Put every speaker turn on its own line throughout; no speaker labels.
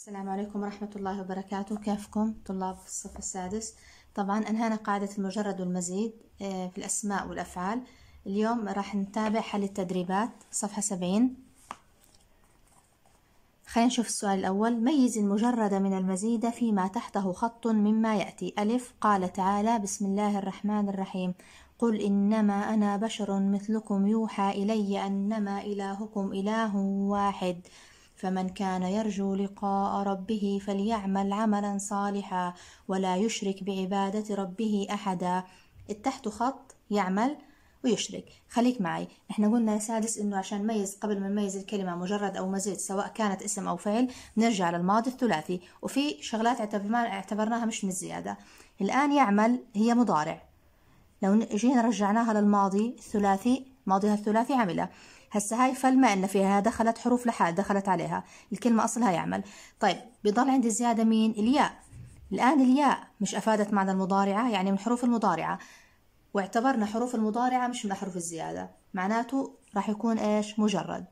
السلام عليكم ورحمة الله وبركاته كيفكم طلاب في الصف السادس طبعا أنهانا قاعدة المجرد والمزيد آه، في الأسماء والأفعال اليوم راح نتابع حل التدريبات صفحة سبعين خلينا نشوف السؤال الأول ميز المجرد من المزيد فيما تحته خط مما يأتي ألف قال تعالى بسم الله الرحمن الرحيم قل إنما أنا بشر مثلكم يوحى إلي أنما إلهكم إله واحد فمن كان يرجو لقاء ربه فليعمل عملا صالحا ولا يشرك بعبادة ربه أحدا التحت خط يعمل ويشرك خليك معي احنا قلنا سادس انه عشان نميز قبل ما نميز الكلمه مجرد او مزيد سواء كانت اسم او فعل نرجع للماضي الثلاثي وفي شغلات اعتبرناها مش من الزياده الان يعمل هي مضارع لو جينا رجعناها للماضي الثلاثي ماضيها الثلاثي عمله هسه هاي فلما ان فيها دخلت حروف لحال دخلت عليها الكلمة اصلها يعمل طيب بيضل عندي زيادة مين الياء الان الياء مش افادت معنى المضارعة يعني من حروف المضارعة واعتبرنا حروف المضارعة مش من حروف الزيادة معناته راح يكون ايش مجرد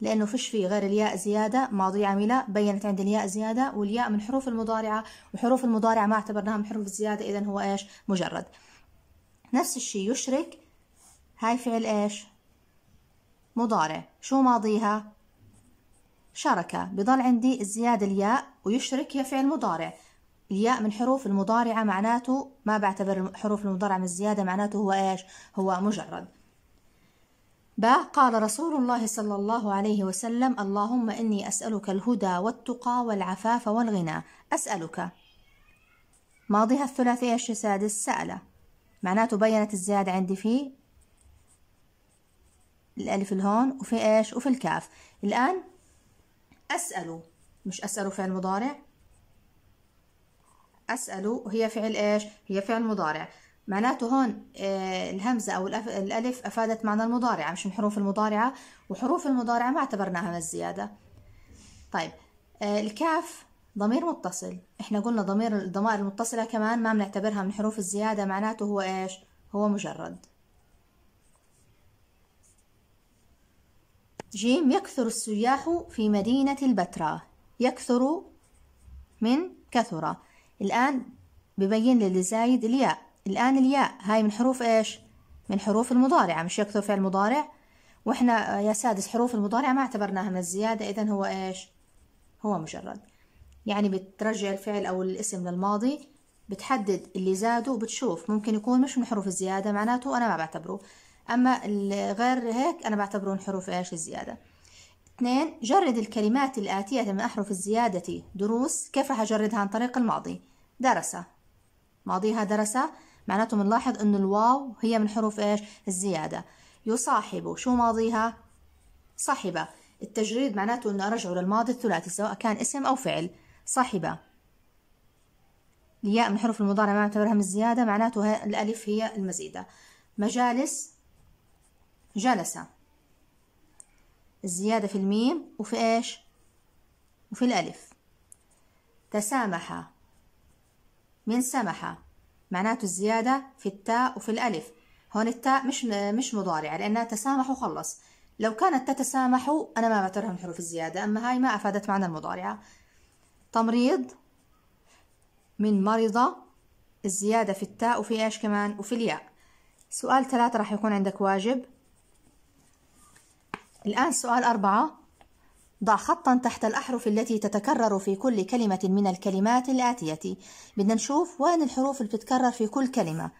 لانه فش فيه غير الياء زياده ماضي عامله بينت عند الياء زياده والياء من حروف المضارعه وحروف المضارعه ما اعتبرناها من حروف الزياده اذا هو ايش مجرد نفس الشيء يشرك هاي فعل ايش مضارع شو ماضيها شركة بضل عندي الزيادة الياء ويشرك هي فعل مضارع الياء من حروف المضارعة معناته ما بعتبر حروف المضارعة من الزيادة معناته هو إيش هو مجرد با قال رسول الله صلى الله عليه وسلم اللهم إني أسألك الهدى والتقى والعفاف والغنى أسألك ماضيها الثلاثية إيش السادس سأل معناته بينت الزيادة عندي فيه الألف الهون وفي إيش وفي الكاف الآن أسألوا مش أسألوا فعل مضارع أسألوا وهي فعل إيش هي فعل مضارع معناته هون آه، الهمزة أو الألف أفادت معنى المضارعة مش من حروف المضارعة وحروف المضارعة ما اعتبرناها من الزيادة طيب آه، الكاف ضمير متصل احنا قلنا ضمير الضمائر المتصلة كمان ما بنعتبرها من حروف الزيادة معناته هو ايش هو مجرد جيم يكثر السياح في مدينة البتراء يكثر من كثرة الآن ببين للي زايد الياء الآن الياء هاي من حروف إيش من حروف المضارعة مش يكثر فعل مضارع وإحنا يا سادس حروف المضارعة ما اعتبرناها من الزيادة إذا هو إيش هو مجرد يعني بترجع الفعل أو الاسم للماضي بتحدد اللي زاده وبتشوف ممكن يكون مش من حروف الزيادة معناته أنا ما بعتبره أما غير هيك أنا بعتبرهم حروف إيش الزيادة اثنين جرد الكلمات الآتية من أحرف الزيادة دروس كيف رح أجردها عن طريق الماضي درس ماضيها درس معناته بنلاحظ أن الواو هي من حروف إيش الزيادة يصاحب شو ماضيها صاحبة التجريد معناته أن أرجعه للماضي الثلاثي سواء كان اسم أو فعل صاحبة الياء من حروف المضارع ما اعتبرها من الزيادة معناته الألف هي المزيدة مجالس جلس الزيادة في الميم وفي إيش وفي الألف تسامح من سمح معناته الزيادة في التاء وفي الألف هون التاء مش مش مضارعة لأنها تسامح وخلص لو كانت تتسامح أنا ما بعتبرها من حروف الزيادة أما هاي ما أفادت معنى المضارعة تمريض من مرض الزيادة في التاء وفي إيش كمان وفي الياء سؤال ثلاثة راح يكون عندك واجب الآن سؤال أربعة ضع خطا تحت الأحرف التي تتكرر في كل كلمة من الكلمات الآتية بدنا نشوف وين الحروف اللي بتتكرر في كل كلمة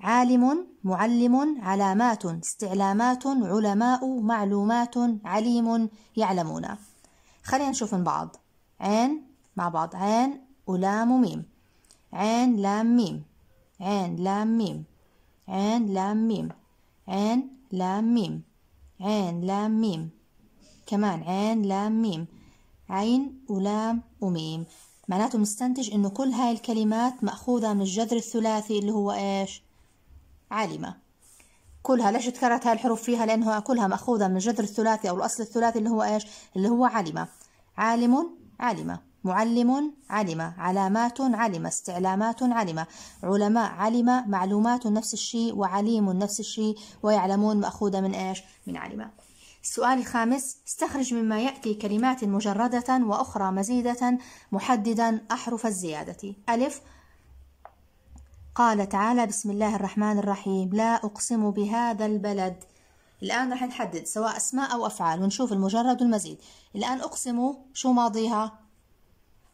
عالم معلم علامات استعلامات علماء معلومات عليم يعلمون خلينا نشوف من بعض عين مع بعض عين ولام وميم عين لام ميم عين لام ميم عين لام ميم عين لام ميم عين لام ميم كمان عين لام ميم عين ولام وميم معناته مستنتج انه كل هاي الكلمات مأخوذة من الجذر الثلاثي اللي هو ايش علمة كلها ليش تكررت هاي الحروف فيها لانها كلها مأخوذة من الجذر الثلاثي او الاصل الثلاثي اللي هو ايش اللي هو علمة عالم علمة معلم علم علامات علم استعلامات علم علماء علم معلومات نفس الشيء وعليم نفس الشيء ويعلمون مأخوذة من إيش من علم السؤال الخامس استخرج مما يأتي كلمات مجردة وأخرى مزيدة محددا أحرف الزيادة ألف قال تعالى بسم الله الرحمن الرحيم لا أقسم بهذا البلد الآن رح نحدد سواء أسماء أو أفعال ونشوف المجرد والمزيد الآن أقسم شو ماضيها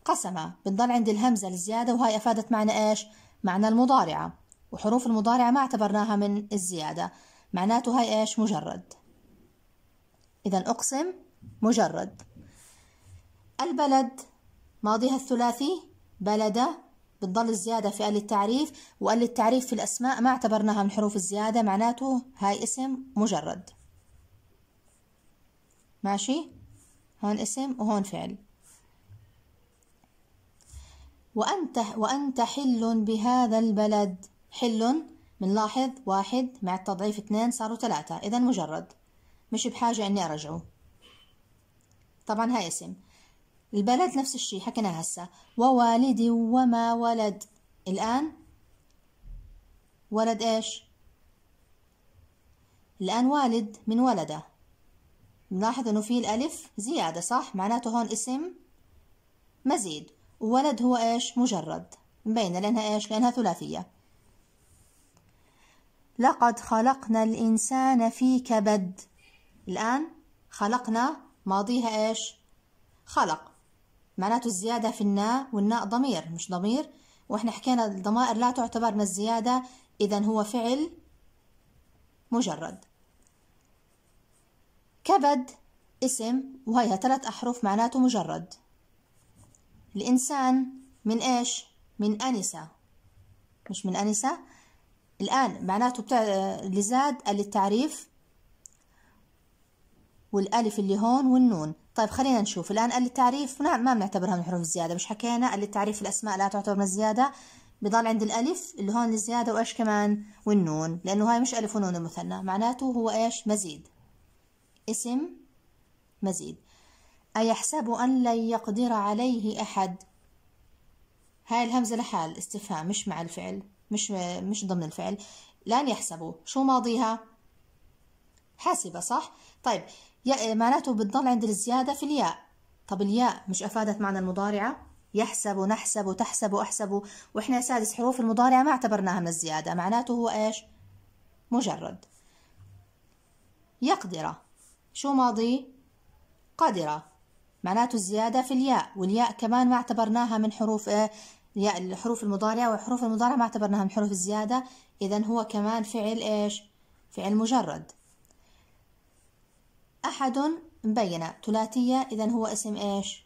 قسمة بنضل عند الهمزة الزيادة وهي أفادت معنى إيش؟ معنى المضارعة وحروف المضارعة ما اعتبرناها من الزيادة معناته هاي إيش؟ مجرد إذا أقسم مجرد البلد ماضيها الثلاثي بلدة بتضل الزيادة في ال التعريف وال التعريف في الأسماء ما اعتبرناها من حروف الزيادة معناته هاي اسم مجرد ماشي هون اسم وهون فعل وأنت وأنت حل بهذا البلد حل بنلاحظ واحد مع التضعيف اثنين صاروا ثلاثة إذا مجرد مش بحاجة إني أرجعه طبعا هاي اسم البلد نفس الشيء حكيناه هسا ووالدي وما ولد الآن ولد إيش الآن والد من ولده نلاحظ إنه في الألف زيادة صح معناته هون اسم مزيد ولد هو إيش مجرد مبينة لأنها إيش لأنها ثلاثية لقد خلقنا الإنسان في كبد الآن خلقنا ماضيها إيش خلق معناته الزيادة في الناء والناء ضمير مش ضمير وإحنا حكينا الضمائر لا تعتبر من الزيادة إذا هو فعل مجرد كبد اسم وهي ثلاث أحرف معناته مجرد الإنسان من إيش؟ من أنسة مش من أنسة الآن معناته بتاع اللي زاد للتعريف والألف اللي هون والنون طيب خلينا نشوف الآن قال التعريف ما بنعتبرها من حروف الزيادة مش حكينا قال التعريف الأسماء لا تعتبر من الزيادة بضل عند الألف اللي هون للزيادة وإيش كمان والنون لأنه هاي مش ألف ونون المثنى معناته هو إيش مزيد اسم مزيد أيحسب أن لن يقدر عليه أحد هاي الهمزة لحال استفهام مش مع الفعل مش مش ضمن الفعل لن يحسبوا شو ماضيها حاسبة صح طيب معناته بتضل عند الزيادة في الياء طب الياء مش أفادت معنى المضارعة يحسب نحسب تحسب أحسب وإحنا سادس حروف المضارعة ما اعتبرناها من الزيادة معناته هو إيش مجرد يقدر شو ماضي قدرة معناته الزيادة في الياء والياء كمان ما اعتبرناها من حروف الياء إيه؟ الحروف المضارعة وحروف المضارعة ما اعتبرناها من حروف الزيادة إذا هو كمان فعل إيش فعل مجرد أحد مبينة ثلاثية إذا هو اسم إيش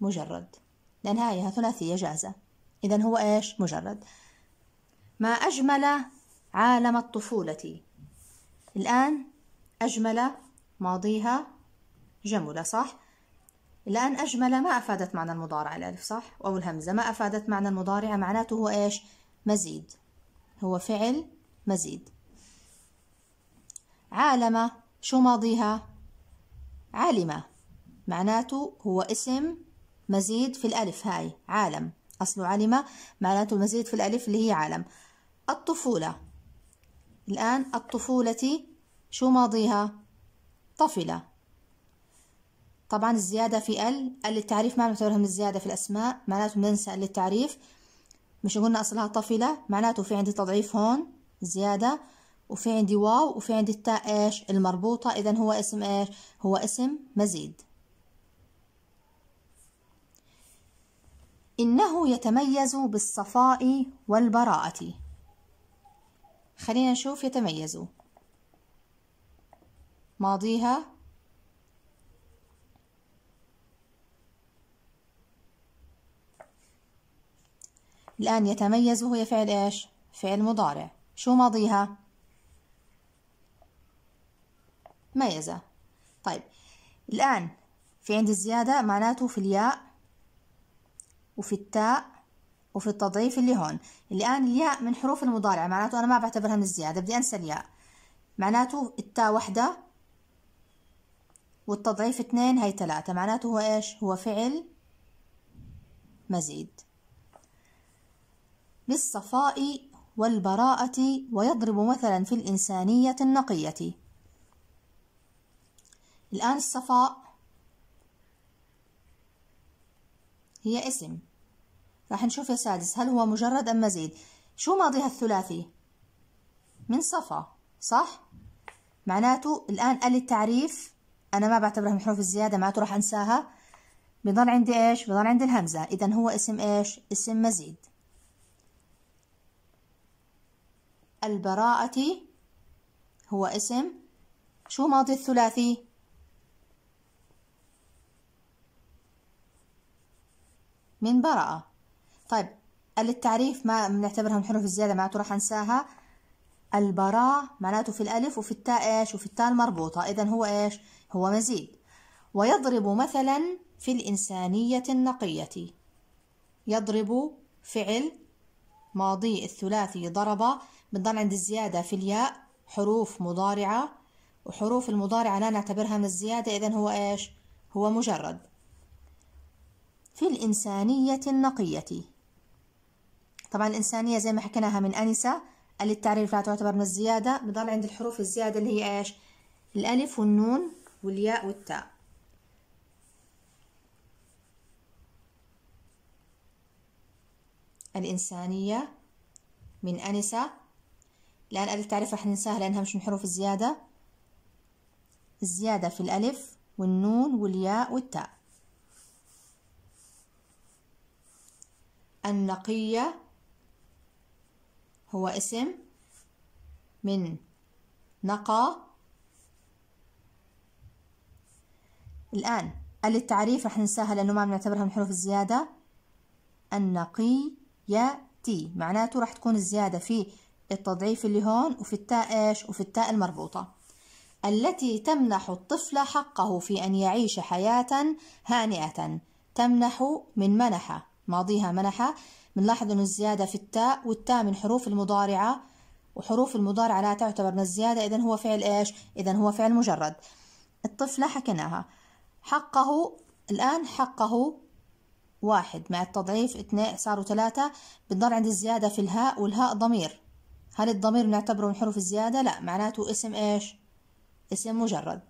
مجرد لأن هايها ثلاثية جازة إذا هو إيش مجرد ما أجمل عالم الطفولة الآن أجمل ماضيها جمل صح؟ الآن أجمل ما أفادت معنى المضارع الألف صح؟ أو الهمزة ما أفادت معنى المضارع معناته هو إيش؟ مزيد هو فعل مزيد عالمة شو ماضيها؟ عالمة معناته هو اسم مزيد في الألف هاي عالم أصله عالمة معناته المزيد في الألف اللي هي عالم الطفولة الآن الطفولة شو ماضيها؟ طفلة طبعا الزيادة في ال ال التعريف ما نعتبرها من الزيادة في الأسماء معناته بننسى ال التعريف مش قلنا أصلها طفلة معناته في عندي تضعيف هون زيادة وفي عندي واو وفي عندي التاء ايش المربوطة إذا هو اسم ايش هو اسم مزيد إنه يتميز بالصفاء والبراءة خلينا نشوف يتميز ماضيها الآن يتميز وهي فعل إيش فعل مضارع شو ماضيها ميزة طيب الآن في عندي الزيادة معناته في الياء وفي التاء وفي التضعيف اللي هون الآن الياء من حروف المضارعة معناته أنا ما بعتبرها من الزيادة بدي أنسى الياء معناته التاء وحدة والتضعيف اثنين هي ثلاثة معناته هو إيش هو فعل مزيد بالصفاء والبراءة ويضرب مثلا في الإنسانية النقية الآن الصفاء هي اسم راح نشوف يا سادس هل هو مجرد أم مزيد شو ماضيها الثلاثي من صفا صح معناته الآن قال التعريف أنا ما بعتبرها من حروف الزيادة معناته راح أنساها بضل عندي إيش بضل عندي الهمزة إذا هو اسم إيش اسم مزيد البراءة هو اسم شو ماضي الثلاثي من براءة طيب التعريف ما بنعتبرها من حروف الزيادة معناته راح انساها البراء معناته في الألف وفي التاء إيش وفي التاء المربوطة إذا هو إيش هو مزيد ويضرب مثلا في الإنسانية النقية يضرب فعل ماضي الثلاثي ضرب بنضل عند الزيادة في الياء حروف مضارعة وحروف المضارعة لا نعتبرها من الزيادة إذا هو إيش هو مجرد في الإنسانية النقية طبعا الإنسانية زي ما حكيناها من أنسة التعريف لا تعتبر من الزيادة بضل عند الحروف الزيادة اللي هي إيش الألف والنون والياء والتاء الإنسانية من أنسة الآن ألف تعريف راح ننساها لأنها مش من حروف الزيادة الزيادة في الألف والنون والياء والتاء النقية هو اسم من نقى الآن التعريف راح ننساها لأنه ما بنعتبرها من حروف الزيادة النقية تي معناته راح تكون الزيادة في التضعيف اللي هون وفي التاء ايش وفي التاء المربوطة التي تمنح الطفل حقه في أن يعيش حياة هانئة تمنح من منح ماضيها منح بنلاحظ أن الزيادة في التاء والتاء من حروف المضارعة وحروف المضارعة لا تعتبر من الزيادة إذا هو فعل إيش إذا هو فعل مجرد الطفلة حكيناها حقه الآن حقه واحد مع التضعيف اثنين صاروا ثلاثة بنضل عند الزيادة في الهاء والهاء ضمير هل الضمير نعتبره من حروف الزيادة؟ لا معناته اسم إيش؟ اسم مجرد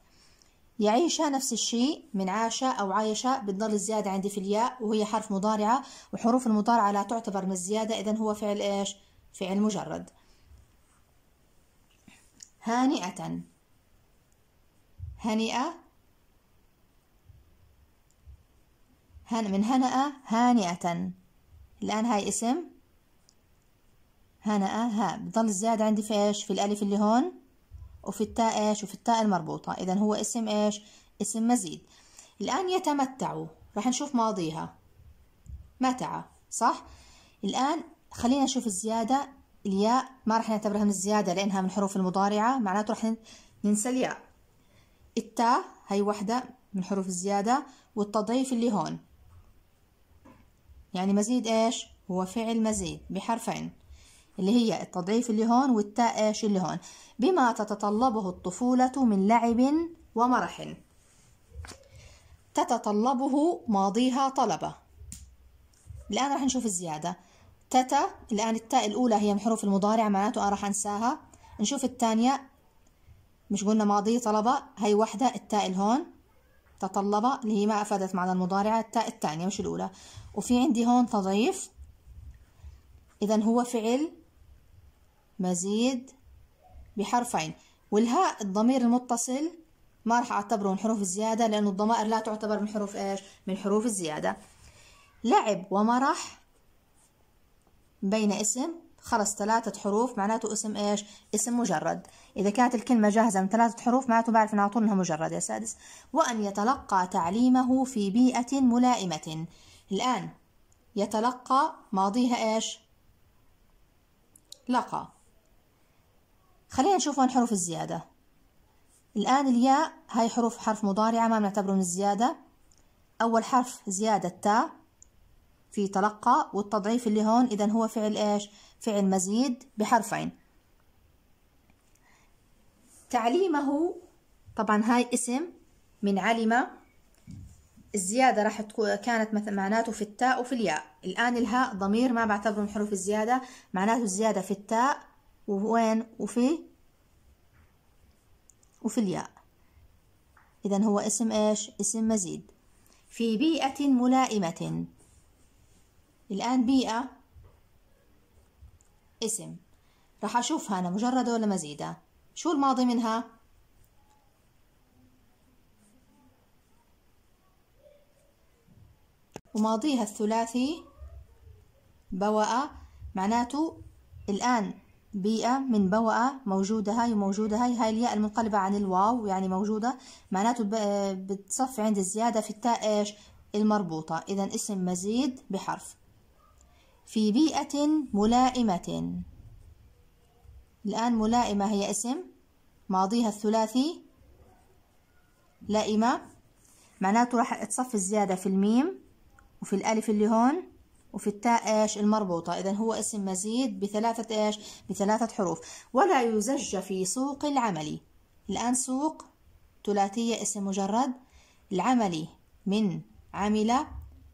يعيشا نفس الشيء من عاشا أو عايشا بتضل الزيادة عندي في الياء وهي حرف مضارعة وحروف المضارعة لا تعتبر من الزيادة إذا هو فعل إيش؟ فعل مجرد هانئة هنئة هن من هنأ هانئة الآن هاي اسم هنا آه ها بضل الزائد عندي في إيش في الألف اللي هون وفي التاء إيش وفي التاء المربوطة إذا هو اسم إيش اسم مزيد الآن يتمتعوا راح نشوف ماضيها متع صح الآن خلينا نشوف الزيادة الياء ما راح نعتبرها من الزيادة لأنها من حروف المضارعة معناته راح ننسى الياء التاء هي وحده من حروف الزيادة والتضعيف اللي هون يعني مزيد إيش هو فعل مزيد بحرفين اللي هي التضعيف اللي هون والتاء ايش اللي هون بما تتطلبه الطفولة من لعب ومرح تتطلبه ماضيها طلبة الآن راح نشوف الزيادة تتا الآن التاء الأولى هي من حروف المضارع معناته أنا راح أنساها نشوف الثانية مش قلنا ماضي طلبة هي واحدة التاء الهون تطلبة اللي هي ما أفادت معنا المضارعة التاء الثانية مش الأولى وفي عندي هون تضعيف إذا هو فعل مزيد بحرفين والهاء الضمير المتصل ما راح اعتبره من حروف الزيادة لأنه الضمائر لا تعتبر من حروف إيش من حروف الزيادة لعب ومرح بين اسم خلص ثلاثة حروف معناته اسم ايش؟ اسم مجرد، إذا كانت الكلمة جاهزة من ثلاثة حروف معناته بعرف على طول إنها مجرد يا سادس، وأن يتلقى تعليمه في بيئة ملائمة، الآن يتلقى ماضيها ايش؟ لقى خلينا نشوف وين حروف الزيادة الآن الياء هاي حروف حرف مضارعة ما بنعتبره من الزيادة أول حرف زيادة تاء في تلقى والتضعيف اللي هون إذا هو فعل إيش فعل مزيد بحرفين تعليمه طبعا هاي اسم من علم الزيادة راح تكون كانت مثلا معناته في التاء وفي الياء الآن الهاء ضمير ما بعتبره من حروف الزيادة معناته الزيادة في التاء وين وفي وفي الياء إذا هو اسم إيش اسم مزيد في بيئة ملائمة الآن بيئة اسم راح أشوفها أنا مجردة ولا مزيدة شو الماضي منها وماضيها الثلاثي بواء معناته الآن بيئة من بوأة موجودة هاي وموجودة هاي هاي الياء المنقلبة عن الواو يعني موجودة معناته بتصفي عند الزيادة في التاء إيش المربوطة إذا اسم مزيد بحرف في بيئة ملائمة الآن ملائمة هي اسم ماضيها الثلاثي لائمة معناته راح تصفي الزيادة في الميم وفي الألف اللي هون وفي التاء ايش المربوطة إذا هو اسم مزيد بثلاثة ايش بثلاثة حروف ولا يزج في سوق العملي الآن سوق ثلاثية اسم مجرد العملي من عمل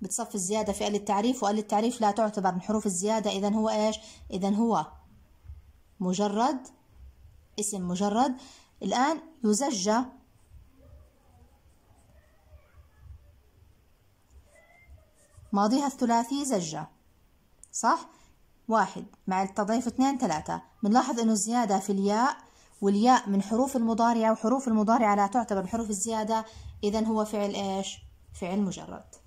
بتصف الزيادة في ال التعريف وال التعريف لا تعتبر من حروف الزيادة إذا هو إيش إذا هو مجرد اسم مجرد الآن يزج ماضيها الثلاثي زجة صح؟ واحد مع التضعيف اثنين ثلاثة بنلاحظ انه الزيادة في الياء والياء من حروف المضارعة وحروف المضارعة لا تعتبر حروف الزيادة إذا هو فعل إيش؟ فعل مجرد